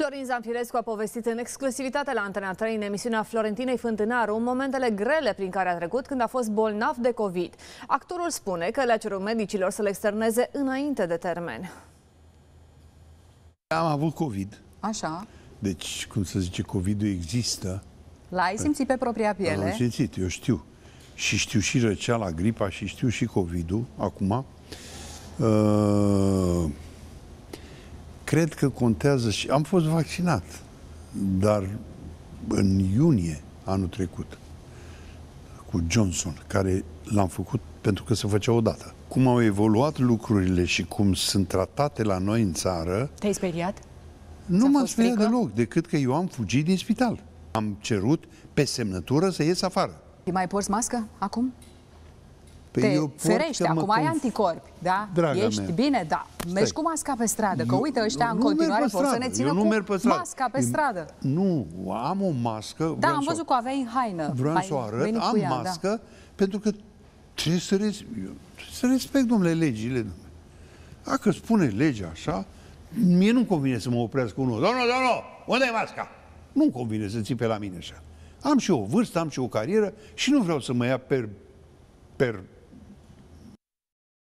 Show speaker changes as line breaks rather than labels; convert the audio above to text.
Florin Zamfirescu a povestit în exclusivitate la Antena 3 în emisiunea Florentinei Fântânaru momentele grele prin care a trecut când a fost bolnav de COVID. Actorul spune că le-a cerut medicilor să le externeze înainte de termen. Am avut COVID. Așa. Deci, cum să zice, COVID-ul există. L-ai simțit pe propria piele? L-am simțit, eu știu. Și știu și răceala, gripa și știu și COVID-ul acum. Uh cred că contează și... Am fost vaccinat, dar în iunie anul trecut cu Johnson, care l-am făcut pentru că se făcea odată. Cum au evoluat lucrurile și cum sunt tratate la noi în țară... Te-ai speriat? Nu m-am speriat frică? deloc, decât că eu am fugit din spital. Am cerut pe semnătură să ies afară. mai porți mască acum? Păi te eu ferești, acum conf... ai anticorpi, da? Draga Ești mea. bine, da. Stai. cu masca pe stradă, că eu, uite ăștia în continuare vor să ne țină nu cu merg pe stradă. masca pe stradă. Eu, nu, am o mască. Da, am văzut că aveai în haină. Vreau să o arăt, am ea, da. mască, da. pentru că trebuie să, res... eu, trebuie să respect, domnule, legile. Dacă spune legea așa, mie nu-mi convine să mă oprească unul. Da, doamna, unde e masca? Nu-mi convine să ții pe la mine așa. Am și o vârstă, am și o carieră și nu vreau să mă ia per, per